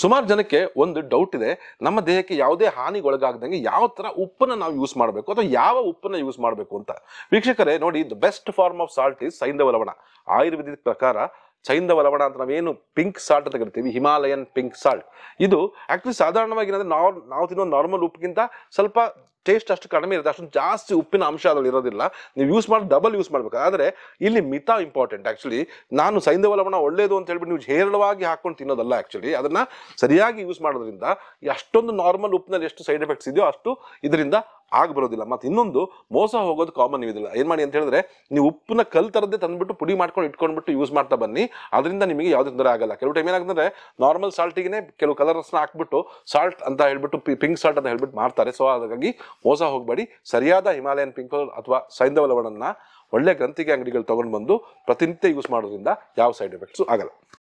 ಸುಮಾರು ಜನಕ್ಕೆ ಒಂದು ಡೌಟ್ ಇದೆ ನಮ್ಮ ದೇಹಕ್ಕೆ ಯಾವುದೇ ಹಾನಿಗೊಳಗಾಗ್ದಂಗೆ ಯಾವ ಥರ ಉಪ್ಪನ್ನು ನಾವು ಯೂಸ್ ಮಾಡಬೇಕು ಅಥವಾ ಯಾವ ಉಪ್ಪನ್ನು ಯೂಸ್ ಮಾಡಬೇಕು ಅಂತ ವೀಕ್ಷಕರೇ ನೋಡಿ the best form of salt is ಸೈಂಧವ ಲವಣ ಆಯುರ್ವೇದಿಕ್ ಪ್ರಕಾರ ಚೈಂದವ ಲವಣ ಅಂತ ನಾವೇನು ಪಿಂಕ್ ಸಾಲ್ಟ್ ಅಂತ ಕರಿತೀವಿ ಹಿಮಾಲಯನ್ ಪಿಂಕ್ ಸಾಲ್ಟ್ ಇದು ಆ್ಯಕ್ಚುಲಿ ಸಾಧಾರಣವಾಗಿ ಏನಂದ್ರೆ ನಾವು ನಾವು ತಿನ್ನೋ ನಾರ್ಮಲ್ ಉಪ್ಪಿಗಿಂತ ಸ್ವಲ್ಪ ಟೇಸ್ಟ್ ಅಷ್ಟು ಕಡಿಮೆ ಇರುತ್ತೆ ಅಷ್ಟೊಂದು ಜಾಸ್ತಿ ಉಪ್ಪಿನ ಅಂಶ ಅದ್ರಲ್ಲಿ ಇರೋದಿಲ್ಲ ನೀವು ಯೂಸ್ ಮಾಡಿ ಡಬಲ್ ಯೂಸ್ ಮಾಡ್ಬೇಕು ಆದರೆ ಇಲ್ಲಿ ಮಿತ ಇಂಪಾರ್ಟೆಂಟ್ ಆ್ಯಕ್ಚುಲಿ ನಾನು ಸೈಂಧವ ಲವಣ ಒಳ್ಳೆಯದು ಅಂತ ಹೇಳ್ಬಿಟ್ಟು ನೀವು ಹೇರಳವಾಗಿ ಹಾಕೊಂಡು ತಿನ್ನೋದಲ್ಲ ಆ್ಯಕ್ಚುಲಿ ಅದನ್ನು ಸರಿಯಾಗಿ ಯೂಸ್ ಮಾಡೋದ್ರಿಂದ ಅಷ್ಟೊಂದು ನಾರ್ಮಲ್ ಉಪ್ಪಿನಲ್ಲಿ ಎಷ್ಟು ಸೈಡ್ ಎಫೆಕ್ಟ್ಸ್ ಇದೆಯೋ ಅಷ್ಟು ಇದರಿಂದ ಆಗ್ಬರೋದಿಲ್ಲ ಬರೋದಿಲ್ಲ ಮತ್ತು ಇನ್ನೊಂದು ಮೋಸ ಹೋಗೋದು ಕಾಮನ್ ಇದಿಲ್ಲ ಏನು ಮಾಡಿ ಅಂತ ಹೇಳಿದ್ರೆ ನೀವು ಉಪ್ಪನ್ನ ಕಲ್ ಥರದ್ದೇ ತಂದುಬಿಟ್ಟು ಪುಡಿ ಮಾಡ್ಕೊಂಡು ಇಟ್ಕೊಂಡ್ಬಿಟ್ಟು ಯೂಸ್ ಮಾಡ್ತಾ ಬನ್ನಿ ಅದರಿಂದ ನಿಮಗೆ ಯಾವುದೇ ತೊಂದರೆ ಆಗಲ್ಲ ಕೆಲವು ಟೈಮ್ ಏನಾಗ್ತಂದ್ರೆ ನಾರ್ಮಲ್ ಸಾಲ್ಟಿಗೆ ಕೆಲವು ಕಲರ್ಸ್ನ ಹಾಕ್ಬಿಟ್ಟು ಸಾಲ್ಟ್ ಅಂತ ಹೇಳ್ಬಿಟ್ಟು ಪಿಂಕ್ ಸಾಲ್ಟ್ ಅಂತ ಹೇಳ್ಬಿಟ್ಟು ಮಾಡ್ತಾರೆ ಸೊ ಹಾಗಾಗಿ ಮೋಸ ಹೋಗಬೇಡಿ ಸರಿಯಾದ ಹಿಮಾಲಯನ್ ಪಿಂಕ್ ಅಥವಾ ಸೈಂಧವ ಒಳ್ಳೆ ಗ್ರಂಥಿಗೆ ಅಂಗಡಿಗಳು ತೊಗೊಂಡು ಬಂದು ಪ್ರತಿನಿತ್ಯ ಯೂಸ್ ಮಾಡೋದ್ರಿಂದ ಯಾವ ಸೈಡ್ ಎಫೆಕ್ಟ್ಸು ಆಗಲ್ಲ